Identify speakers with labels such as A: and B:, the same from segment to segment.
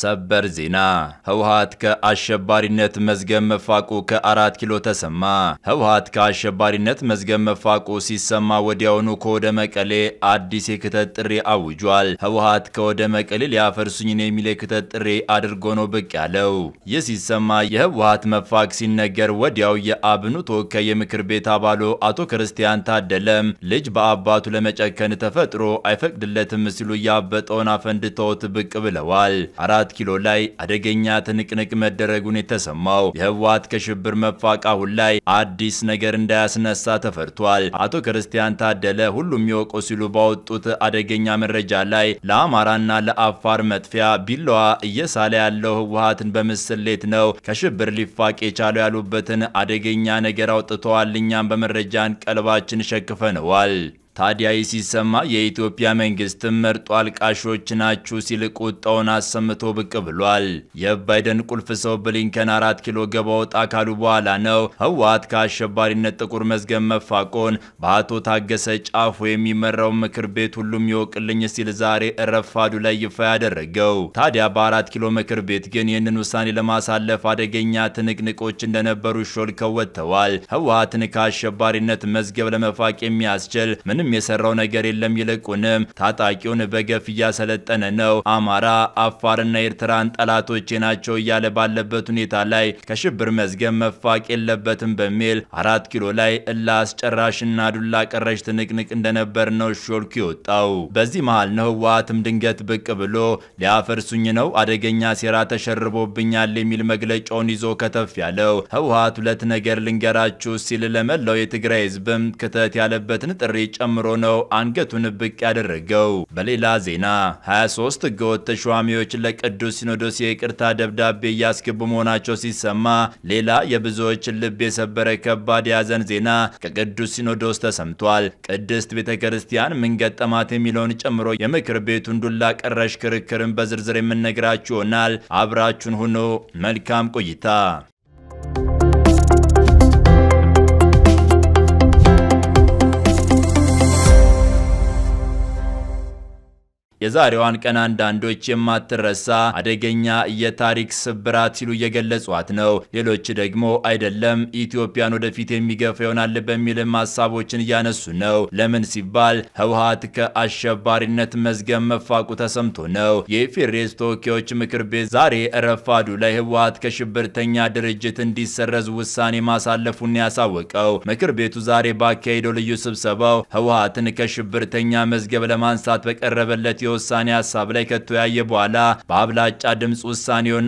A: ሰበር ዜና ህውሃት ከአሸባሪነት መዝገብ መፋቁ ከአራት ኪሎ ተሰማ። ህውሃት ከአሸባሪነት መዝገብ መፋቁ ሲሰማ ወዲያውኑ ከወደ መቀሌ አዲስ የክተት ጥሪ አውጇል። ህውሃት ከወደ መቀሌ ሊያፈርሱኝን የሚል የክተት ጥሪ አድርጎ ነው ብቅ ያለው። ይህ ሲሰማ የህውሃት መፋቅ ሲነገር ወዲያው የአብኑ ተወካይ የምክር ቤት አባሉ አቶ ክርስቲያን ታደለም ልጅ በአባቱ ለመጨከን ተፈጥሮ አይፈቅድለትም ሲሉ ያበጠውን አፈንድተውት ብቅ ብለዋል። አራት ኪሎ ላይ አደገኛ ትንቅንቅ መደረጉን የተሰማው የህወሓት ከሽብር መፋቅ አሁን ላይ አዲስ ነገር እንዳያስነሳ ተፈርቷል። አቶ ክርስቲያን ታደለ ሁሉም ይወቆ ሲሉ ባወጡት አደገኛ መረጃ ላይ ለአማራና ለአፋር መጥፊያ ቢላዋ እየሳለ ያለው ህወሓትን በምስሌት ነው ከሽብር ሊፋቅ የቻለው ያሉበትን አደገኛ ነገር አውጥተዋል። እኛም በመረጃ ቀልባችን ሸክፈነዋል። ታዲያ ይህ ሲሰማ የኢትዮጵያ መንግስትም መርጦ አልቃሾች ናችሁ ሲል ቁጣውን አሰምቶ ብቅ ብሏል። የባይደን ቁልፍ ሰው ብሊንከን አራት ኪሎ ገባ ወጣ ካሉ በኋላ ነው ህወሓት ከአሸባሪነት ጥቁር መዝገብ መፋቆን በአቶ ታገሰ ጫፎ የሚመራው ምክር ቤት ሁሉም ይወቅልኝ ሲል ዛሬ ረፋዱ ላይ ይፋ ያደረገው። ታዲያ በአራት ኪሎ ምክር ቤት ግን ይህንን ውሳኔ ለማሳለፍ አደገኛ ትንቅንቆች እንደነበሩ ሾልከው ወጥተዋል። ህወሓትን ከአሸባሪነት መዝገብ ለመፋቅ የሚያስችል ምን ምንም የሰራው ነገር የለም። ይልቁንም ታጣቂውን በገፍ እያሰለጠነ ነው። አማራ፣ አፋርና ኤርትራን ጠላቶቼ ናቸው እያለ ባለበት ሁኔታ ላይ ከሽብር መዝገብ መፋቅ የለበትም በሚል አራት ኪሎ ላይ እልህ አስጨራሽና ዱላ ቀረሽ ትንቅንቅ እንደነበር ነው ሾልኩ የወጣው። በዚህ መሃል ነው ህወሓትም ድንገት ብቅ ብሎ ሊያፈርሱኝ ነው አደገኛ ሴራ ተሸርቦብኛል የሚል መግለጫውን ይዞ ከተፍ ያለው። ህወሓት ሁለት ነገር ልንገራችሁ ሲል ለመላው የትግራይ ህዝብም ክተት ያለበትን ጥሪ ጨማ ጨምሮ ነው አንገቱን ብቅ ያደረገው። በሌላ ዜና 23 ህገወጥ ተሿሚዎች ለቅዱስ ሲኖዶስ የይቅርታ ደብዳቤ እያስገቡ መሆናቸው ሲሰማ፣ ሌላ የብዙዎችን ልብ የሰበረ ከባድ የሐዘን ዜና ከቅዱስ ሲኖዶስ ተሰምቷል። ቅድስት ቤተ ክርስቲያን ምን ገጠማት የሚለውን ጨምሮ የምክር ቤቱን ዱላ ቀረሽ ክርክርን በዝርዝር የምንነግራችሁ ይሆናል። አብራችሁን ሁኖ መልካም ቆይታ የዛሬዋን ቀን አንዳንዶች የማትረሳ አደገኛ የታሪክ ስብራት ሲሉ እየገለጿት ነው። ሌሎች ደግሞ አይደለም ኢትዮጵያን ወደፊት የሚገፋ ይሆናል በሚልም ሀሳቦችን እያነሱ ነው። ለምን ሲባል ህወሓት ከአሸባሪነት መዝገብ መፋቁ ተሰምቶ ነው። የኢፌሬስ ተወካዮች ምክር ቤት ዛሬ ረፋዱ ላይ ህወሀት ከሽብርተኛ ድርጅት እንዲሰረዝ ውሳኔ ማሳለፉን ያሳወቀው ምክር ቤቱ ዛሬ ባካሄደው ልዩ ስብሰባው ህወሓትን ከሽብርተኛ መዝገብ ለማንሳት በቀረበለት የውሳኔ ሀሳብ ላይ ከተወያየ በኋላ በአብላጫ ድምፅ ውሳኔውን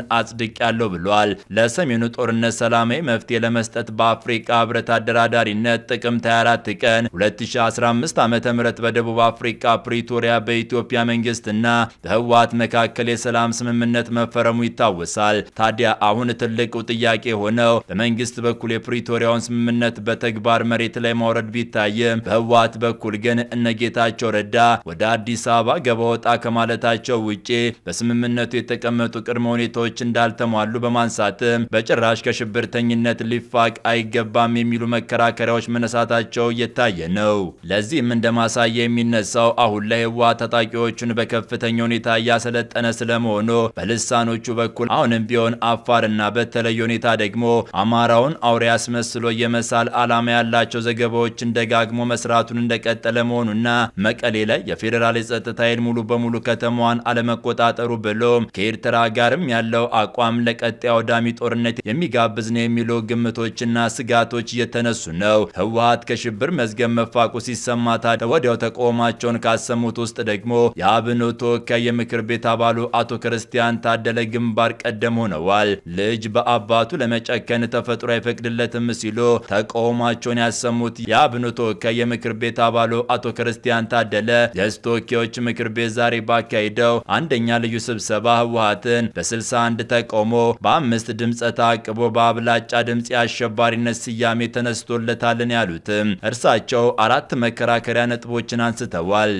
A: ያለው ብሏል። ለሰሜኑ ጦርነት ሰላማዊ መፍትሄ ለመስጠት በአፍሪካ ህብረት አደራዳሪነት ጥቅምት 24 ቀን 2015 ዓ ም በደቡብ አፍሪካ ፕሪቶሪያ በኢትዮጵያ መንግስትና በህወሓት መካከል የሰላም ስምምነት መፈረሙ ይታወሳል። ታዲያ አሁን ትልቁ ጥያቄ ሆነው በመንግስት በኩል የፕሪቶሪያውን ስምምነት በተግባር መሬት ላይ ማውረድ ቢታይም በህወሓት በኩል ግን እነ ጌታቸው ረዳ ወደ አዲስ አበባ ገባ ወጣ ከማለታቸው ውጪ በስምምነቱ የተቀመጡ ቅድመ ሁኔታዎች እንዳልተሟሉ በማንሳትም በጭራሽ ከሽብርተኝነት ሊፋቅ አይገባም የሚሉ መከራከሪያዎች መነሳታቸው እየታየ ነው። ለዚህም እንደ ማሳያ የሚነሳው አሁን ላይ ህወሓት ታጣቂዎቹን በከፍተኛ ሁኔታ እያሰለጠነ ስለመሆኑ በልሳኖቹ በኩል አሁንም ቢሆን አፋርና በተለየ ሁኔታ ደግሞ አማራውን አውሬ አስመስሎ የመሳል ዓላማ ያላቸው ዘገባዎችን ደጋግሞ መስራቱን እንደቀጠለ መሆኑና መቀሌ ላይ የፌዴራል የጸጥታ ኃይል ሙሉ በሙሉ ከተማዋን አለመቆጣጠሩ ብሎ ከኤርትራ ጋርም ያለው አቋም ለቀጣይ አውዳሚ ጦርነት የሚጋብዝ ነው የሚሉ ግምቶችና ስጋቶች እየተነሱ ነው። ህወሀት ከሽብር መዝገብ መፋቁ ሲሰማታ ወዲያው ተቃውሟቸውን ካሰሙት ውስጥ ደግሞ የአብኑ ተወካይ የምክር ቤት አባሉ አቶ ክርስቲያን ታደለ ግንባር ቀደም ሆነዋል። ልጅ በአባቱ ለመጨከን ተፈጥሮ አይፈቅድለትም ሲሉ ተቃውሟቸውን ያሰሙት የአብኑ ተወካይ የምክር ቤት አባሉ አቶ ክርስቲያን ታደለ የህዝብ ተወካዮች ምክር ቤት ዛሬ ባካሄደው አንደኛ ልዩ ስብሰባ ህወሀትን በ61 ተቃውሞ በአምስት ድምፅ ተአቅቦ በአብላጫ ድምፅ የአሸባሪነት ስያሜ ተነስቶለታልን ያሉትም እርሳቸው አራት መከራከሪያ ነጥቦችን አንስተዋል።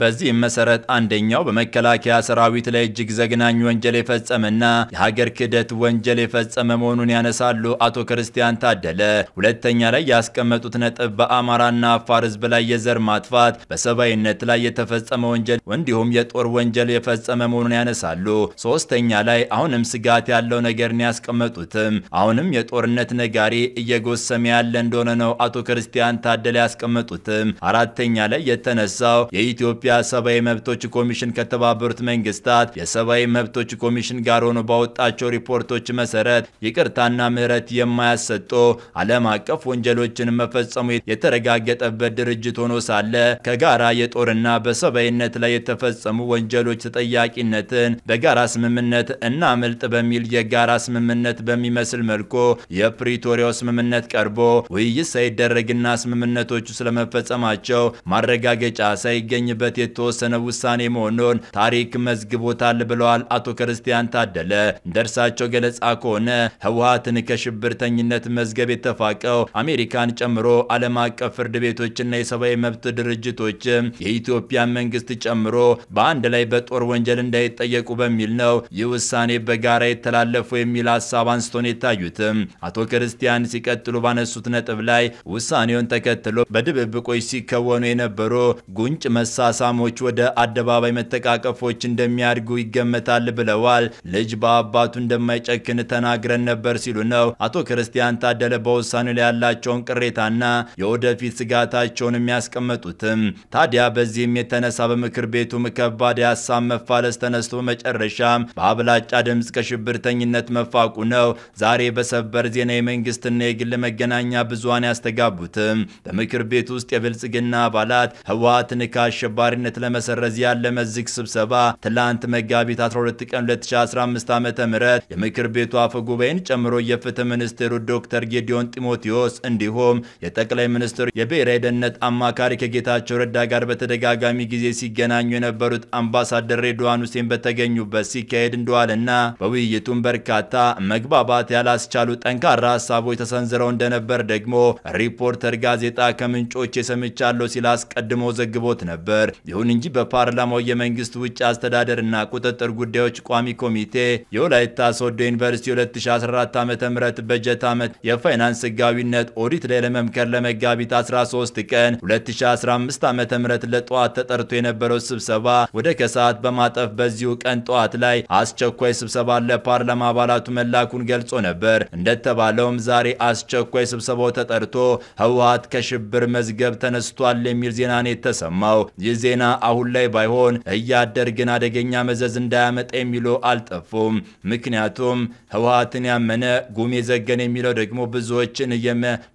A: በዚህም መሰረት አንደኛው በመከላከያ ሰራዊት ላይ እጅግ ዘግናኝ ወንጀል የፈጸመና የሀገር ክህደት ወንጀል የፈጸመ መሆኑን ያነሳሉ አቶ ክርስቲያን ታደለ። ሁለተኛ ላይ ያስቀመጡት ነጥብ በአማራና አፋር ህዝብ ላይ የዘር ማጥፋት፣ በሰብአዊነት ላይ የተፈጸመ ወንጀል እንዲሁም የጦር ወንጀል የፈጸመ መሆኑን ያነሳሉ። ሶስተኛ ላይ አሁንም ስጋት ያለው ነገርን ያስቀመጡትም አሁንም የጦርነት ነጋሪ እየጎሰመ ያለ እንደሆነ ነው አቶ ክርስቲያን ታደለ ያስቀመጡትም። አራተኛ ላይ የተነሳው የኢትዮጵያ የኢትዮጵያ ሰብአዊ መብቶች ኮሚሽን ከተባበሩት መንግስታት የሰብአዊ መብቶች ኮሚሽን ጋር ሆኖ ባወጣቸው ሪፖርቶች መሰረት ይቅርታና ምህረት የማያሰጦ ዓለም አቀፍ ወንጀሎችን መፈጸሙ የተረጋገጠበት ድርጅት ሆኖ ሳለ ከጋራ የጦርና በሰብአዊነት ላይ የተፈጸሙ ወንጀሎች ተጠያቂነትን በጋራ ስምምነት እናምልጥ በሚል የጋራ ስምምነት በሚመስል መልኩ የፕሪቶሪያው ስምምነት ቀርቦ ውይይት ሳይደረግና ስምምነቶቹ ስለመፈጸማቸው ማረጋገጫ ሳይገኝበት የተወሰነ ውሳኔ መሆኑን ታሪክ መዝግቦታል ብለዋል አቶ ክርስቲያን ታደለ። እንደ ገለጻ ከሆነ ህወሀትን ከሽብርተኝነት መዝገብ የተፋቀው አሜሪካን ጨምሮ ዓለም አቀፍ ፍርድ ቤቶችና የሰብአዊ መብት ድርጅቶች የኢትዮጵያ መንግስት ጨምሮ በአንድ ላይ በጦር ወንጀል እንዳይጠየቁ በሚል ነው ይህ ውሳኔ በጋራ የተላለፉ የሚል ሀሳብ አንስቶን የታዩትም አቶ ክርስቲያን ሲቀጥሉ ባነሱት ነጥብ ላይ ውሳኔውን ተከትሎ በድብብቆች ሲከወኑ የነበሩ ጉንጭ መሳሳ ሰላሞች ወደ አደባባይ መተቃቀፎች እንደሚያድጉ ይገመታል ብለዋል። ልጅ በአባቱ እንደማይጨክን ተናግረን ነበር ሲሉ ነው አቶ ክርስቲያን ታደለ በውሳኔ ላይ ያላቸውን ቅሬታና የወደፊት ስጋታቸውን የሚያስቀምጡትም። ታዲያ በዚህም የተነሳ በምክር ቤቱ ከባድ የሀሳብ መፋለስ ተነስቶ መጨረሻ በአብላጫ ድምፅ ከሽብርተኝነት መፋቁ ነው ዛሬ በሰበር ዜና የመንግስትና የግል መገናኛ ብዙሃን ያስተጋቡትም። በምክር ቤት ውስጥ የብልጽግና አባላት ህወሀትን ከአሸባሪ አጋርነት ለመሰረዝ ያለመ ዝግ ስብሰባ ትላንት መጋቢት 12 ቀን 2015 ም የምክር ቤቱ አፈ ጉባኤን ጨምሮ የፍትህ ሚኒስትሩ ዶክተር ጌዲዮን ጢሞቴዎስ እንዲሁም የጠቅላይ ሚኒስትሩ የብሔራዊ ደህንነት አማካሪ ከጌታቸው ረዳ ጋር በተደጋጋሚ ጊዜ ሲገናኙ የነበሩት አምባሳደር ሬድዋን ሁሴን በተገኙበት ሲካሄድ እንደዋልና በውይይቱም በርካታ መግባባት ያላስቻሉ ጠንካራ ሀሳቦች ተሰንዝረው እንደነበር ደግሞ ሪፖርተር ጋዜጣ ከምንጮች የሰምቻለሁ ሲል አስቀድሞ ዘግቦት ነበር። ይሁን እንጂ በፓርላማው የመንግስት ውጭ አስተዳደርና ቁጥጥር ጉዳዮች ቋሚ ኮሚቴ የወላይታ ሶዶ ዩኒቨርሲቲ 2014 ዓ ም በጀት ዓመት የፋይናንስ ህጋዊነት ኦዲት ላይ ለመምከር ለመጋቢት 13 ቀን 2015 ዓ ም ለጠዋት ተጠርቶ የነበረው ስብሰባ ወደ ከሰዓት በማጠፍ በዚሁ ቀን ጠዋት ላይ አስቸኳይ ስብሰባ ለፓርላማ አባላቱ መላኩን ገልጾ ነበር። እንደተባለውም ዛሬ አስቸኳይ ስብሰባው ተጠርቶ ህወሀት ከሽብር መዝገብ ተነስቷል የሚል ዜና ነው የተሰማው። ይህ ዜና አሁን ላይ ባይሆን እያደር ግን አደገኛ መዘዝ እንዳያመጣ የሚሉ አልጠፉም። ምክንያቱም ህወሀትን ያመነ ጉም የዘገን የሚለው ደግሞ ብዙዎችን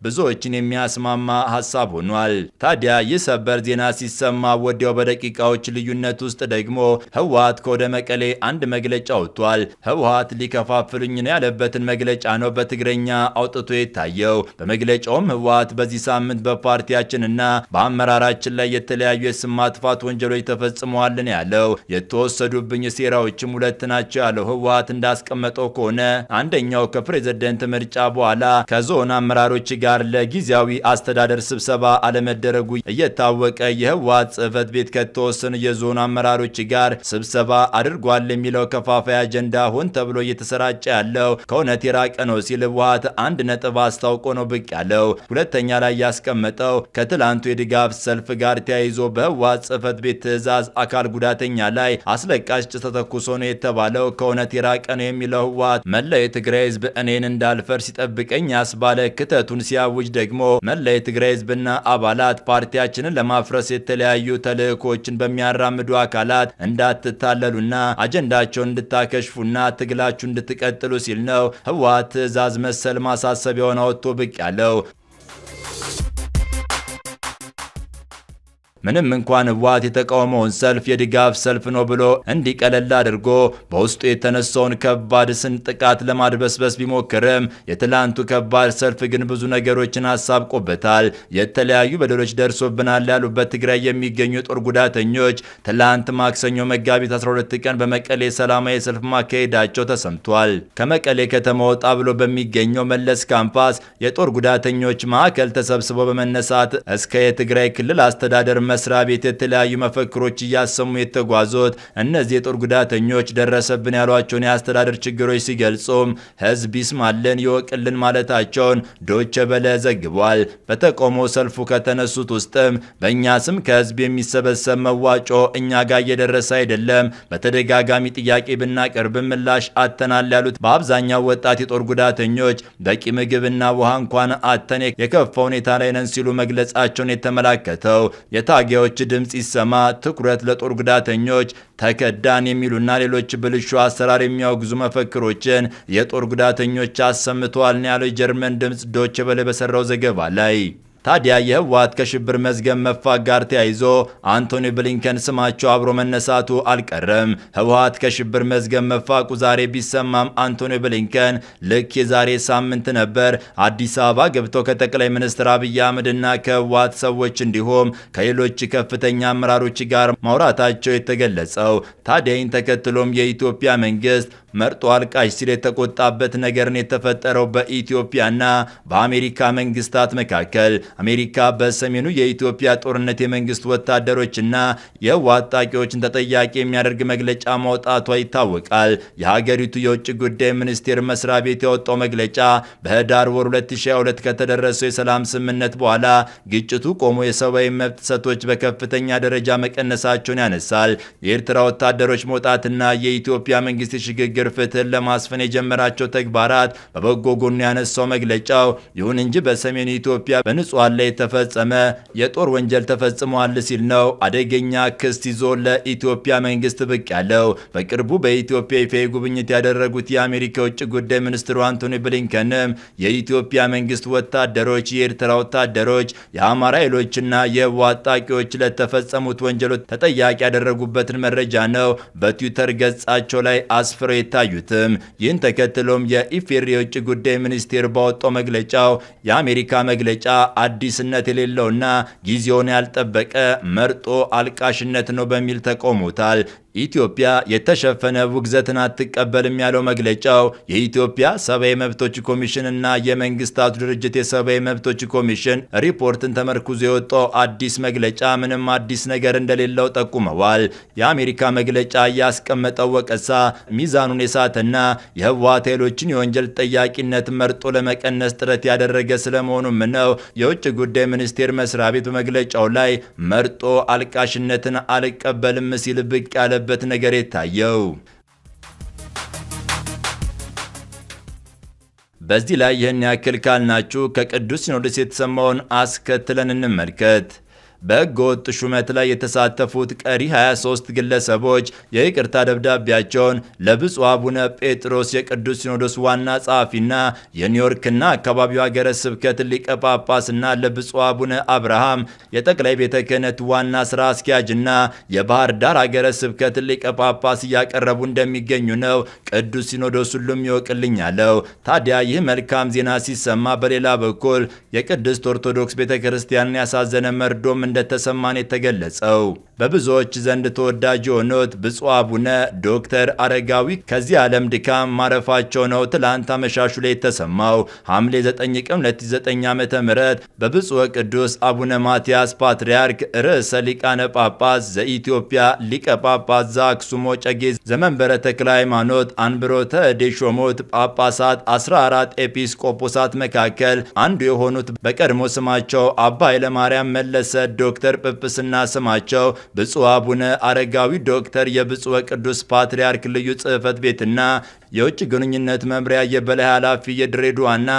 A: ብዙዎችን የሚያስማማ ሀሳብ ሆኗል። ታዲያ ይህ ሰበር ዜና ሲሰማ ወዲያው በደቂቃዎች ልዩነት ውስጥ ደግሞ ህወሀት ከወደ መቀሌ አንድ መግለጫ ወጥቷል። ህወሀት ሊከፋፍሉኝ ነው ያለበትን መግለጫ ነው በትግረኛ አውጥቶ የታየው። በመግለጫውም ህወሀት በዚህ ሳምንት በፓርቲያችንና በአመራራችን ላይ የተለያዩ የስም ማጥፋት የማጥፋት ወንጀሎች ተፈጽመዋልን ያለው የተወሰዱብኝ ሴራዎችም ሁለት ናቸው ያለው ህወሀት እንዳስቀመጠው ከሆነ አንደኛው ከፕሬዝደንት ምርጫ በኋላ ከዞን አመራሮች ጋር ለጊዜያዊ አስተዳደር ስብሰባ አለመደረጉ እየታወቀ የህወሀት ጽህፈት ቤት ከተወሰኑ የዞን አመራሮች ጋር ስብሰባ አድርጓል የሚለው ከፋፋይ አጀንዳ ሆን ተብሎ እየተሰራጨ ያለው ከእውነት የራቀ ነው ሲል ህወሀት አንድ ነጥብ አስታውቆ ነው ብቅ ያለው። ሁለተኛ ላይ ያስቀመጠው ከትላንቱ የድጋፍ ሰልፍ ጋር ተያይዞ በህወሀት ጽህፈት ቤት ትዕዛዝ አካል ጉዳተኛ ላይ አስለቃሽ ጭስ ተተኩሶ ነው የተባለው ከእውነት የራቀ ነው የሚለው ህወሓት መላው የትግራይ ህዝብ እኔን እንዳልፈር ሲጠብቀኝ ያስባለ ክተቱን ሲያውጅ ደግሞ መላው የትግራይ ህዝብና አባላት ፓርቲያችንን ለማፍረስ የተለያዩ ተልእኮችን በሚያራምዱ አካላት እንዳትታለሉና አጀንዳቸውን እንድታከሽፉና ትግላችሁ እንድትቀጥሉ ሲል ነው ህወሓት ትዕዛዝ መሰል ማሳሰቢያውን አወጥቶ ብቅ ያለው። ምንም እንኳን ህወሓት የተቃውሞውን ሰልፍ የድጋፍ ሰልፍ ነው ብሎ እንዲቀለል አድርጎ በውስጡ የተነሳውን ከባድ ስን ጥቃት ለማድበስበስ ቢሞክርም የትላንቱ ከባድ ሰልፍ ግን ብዙ ነገሮችን አሳብቆበታል። የተለያዩ በደሎች ደርሶብናል ያሉበት ትግራይ የሚገኙ የጦር ጉዳተኞች ትላንት ማክሰኞ መጋቢት 12 ቀን በመቀሌ ሰላማዊ ሰልፍ ማካሄዳቸው ተሰምቷል። ከመቀሌ ከተማ ወጣ ብሎ በሚገኘው መለስ ካምፓስ የጦር ጉዳተኞች ማዕከል ተሰብስቦ በመነሳት እስከ የትግራይ ክልል አስተዳደር መስሪያ ቤት የተለያዩ መፈክሮች እያሰሙ የተጓዙት እነዚህ የጦር ጉዳተኞች ደረሰብን ያሏቸውን የአስተዳደር ችግሮች ሲገልጹም ህዝብ ይስማልን ይወቅልን ማለታቸውን ዶቼ ቬለ ዘግቧል። በተቃውሞ ሰልፉ ከተነሱት ውስጥም በእኛ ስም ከህዝብ የሚሰበሰብ መዋጮ እኛ ጋር እየደረሰ አይደለም፣ በተደጋጋሚ ጥያቄ ብናቀርብ ምላሽ አተናል ያሉት በአብዛኛው ወጣት የጦር ጉዳተኞች በቂ ምግብና ውሃ እንኳን አተን የከፋ ሁኔታ ላይ ነን ሲሉ መግለጻቸውን የተመላከተው የታ ተዋጊዎች ድምፅ ይሰማ፣ ትኩረት ለጦር ጉዳተኞች፣ ተከዳን የሚሉና ሌሎች ብልሹ አሰራር የሚያወግዙ መፈክሮችን የጦር ጉዳተኞች አሰምተዋል ነው ያለው የጀርመን ድምፅ ዶች በሰራው ዘገባ ላይ ታዲያ የህወሓት ከሽብር መዝገብ መፋቅ ጋር ተያይዞ አንቶኒ ብሊንከን ስማቸው አብሮ መነሳቱ አልቀረም። ህወሓት ከሽብር መዝገብ መፋቁ ዛሬ ቢሰማም አንቶኒ ብሊንከን ልክ የዛሬ ሳምንት ነበር አዲስ አበባ ገብተው ከጠቅላይ ሚኒስትር አብይ አህመድና ከህወሓት ሰዎች እንዲሁም ከሌሎች ከፍተኛ አመራሮች ጋር ማውራታቸው የተገለጸው። ታዲያይን ተከትሎም የኢትዮጵያ መንግስት መርጦ አልቃሽ ሲል የተቆጣበት ነገርን የተፈጠረው በኢትዮጵያና በአሜሪካ መንግስታት መካከል አሜሪካ በሰሜኑ የኢትዮጵያ ጦርነት የመንግስት ወታደሮችና የህወሓት ታጣቂዎችን ተጠያቂ የሚያደርግ መግለጫ ማውጣቷ ይታወቃል። የሀገሪቱ የውጭ ጉዳይ ሚኒስቴር መስሪያ ቤት ያወጣው መግለጫ በህዳር ወር 2022 ከተደረሰው የሰላም ስምምነት በኋላ ግጭቱ ቆሞ የሰብአዊ መብት ጥሰቶች በከፍተኛ ደረጃ መቀነሳቸውን ያነሳል። የኤርትራ ወታደሮች መውጣትና የኢትዮጵያ መንግስት የሽግግር ፍትህን ለማስፈን የጀመራቸው ተግባራት በበጎ ጎኑ ያነሳው መግለጫው ይሁን እንጂ በሰሜኑ ኢትዮጵያ በንጹ በንጹሐን ላይ የተፈጸመ የጦር ወንጀል ተፈጽሟል ሲል ነው አደገኛ ክስት ይዞ ለኢትዮጵያ መንግስት ብቅ ያለው። በቅርቡ በኢትዮጵያ ይፋዊ ጉብኝት ያደረጉት የአሜሪካ ውጭ ጉዳይ ሚኒስትሩ አንቶኒ ብሊንከንም የኢትዮጵያ መንግስት ወታደሮች፣ የኤርትራ ወታደሮች፣ የአማራ ኃይሎችና የህወሓት ታጣቂዎች ለተፈጸሙት ወንጀሎች ተጠያቂ ያደረጉበትን መረጃ ነው በትዊተር ገጻቸው ላይ አስፍረው የታዩትም። ይህን ተከትሎም የኢፌሪ የውጭ ጉዳይ ሚኒስቴር ባወጣው መግለጫው የአሜሪካ መግለጫ አዲስነት የሌለውና ጊዜውን ያልጠበቀ መርጦ አልቃሽነት ነው በሚል ተቆሙታል። ኢትዮጵያ የተሸፈነ ውግዘትን አትቀበልም ያለው መግለጫው የኢትዮጵያ ሰብአዊ መብቶች ኮሚሽን እና የመንግስታቱ ድርጅት የሰብአዊ መብቶች ኮሚሽን ሪፖርትን ተመርኩዞ የወጣው አዲስ መግለጫ ምንም አዲስ ነገር እንደሌለው ጠቁመዋል። የአሜሪካ መግለጫ ያስቀመጠው ወቀሳ ሚዛኑን የሳተና የህወሓት ኃይሎችን የወንጀል ጠያቂነት መርጦ ለመቀነስ ጥረት ያደረገ ስለመሆኑም ነው የውጭ ጉዳይ ሚኒስቴር መስሪያ ቤት በመግለጫው ላይ መርጦ አልቃሽነትን አልቀበልም ሲል ብቅ ያለ ያለበት ነገር የታየው። በዚህ ላይ ይህን ያክል ካልናችሁ ከቅዱስ ሲኖዶስ የተሰማውን አስከትለን እንመልከት። በህገወጥ ሹመት ላይ የተሳተፉት ቀሪ 23 ግለሰቦች የይቅርታ ደብዳቤያቸውን ለብፁዕ አቡነ ጴጥሮስ የቅዱስ ሲኖዶስ ዋና ጸሐፊና የኒውዮርክና አካባቢው ሀገረ ስብከት ሊቀ ጳጳስና ለብፁዕ አቡነ አብርሃም የጠቅላይ ቤተ ክህነት ዋና ስራ አስኪያጅና የባህር ዳር ሀገረ ስብከት ሊቀ ጳጳስ እያቀረቡ እንደሚገኙ ነው ቅዱስ ሲኖዶስ ሁሉም ይወቅልኝ ታዲያ ይህ መልካም ዜና ሲሰማ፣ በሌላ በኩል የቅድስት ኦርቶዶክስ ቤተ ክርስቲያንን ያሳዘነ መርዶም እንደተሰማን የተገለጸው። በብዙዎች ዘንድ ተወዳጅ የሆኑት ብፁዕ አቡነ ዶክተር አረጋዊ ከዚህ ዓለም ድካም ማረፋቸው ነው ትላንት አመሻሹ ላይ የተሰማው። ሐምሌ 9 ቀን 2009 ዓ.ም በብፁዕ ቅዱስ አቡነ ማትያስ ፓትርያርክ ርዕሰ ሊቃነ ጳጳስ ዘኢትዮጵያ ሊቀ ጳጳስ ዘአክሱሞ ጨጌ ዘመንበረ ተክለ ሃይማኖት አንብሮተ እድ የሾሙት ጳጳሳት 14 ኤጲስቆጶሳት መካከል አንዱ የሆኑት በቀድሞ ስማቸው አባ ኃይለማርያም መለሰ ዶክተር ጵጵስና ስማቸው ብፁዕ አቡነ አረጋዊ ዶክተር የብፁዕ ወቅዱስ ፓትርያርክ ልዩ ጽሕፈት ቤትና የውጭ ግንኙነት መምሪያ የበላይ ኃላፊ የድሬዳዋና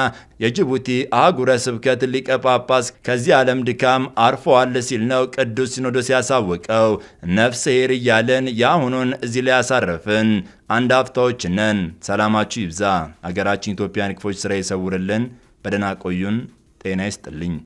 A: የጅቡቲ አህጉረ ስብከት ሊቀ ጳጳስ ከዚህ ዓለም ድካም አርፈዋል ሲል ነው ቅዱስ ሲኖዶስ ያሳወቀው። ነፍስ ሄር እያለን የአሁኑን እዚህ ላይ ያሳረፍን አንድ አፍታዎች ነን። ሰላማችሁ ይብዛ። አገራችን ኢትዮጵያን ክፎች ስራ ይሰውርልን። በደህና ቆዩን። ጤና ይስጥልኝ።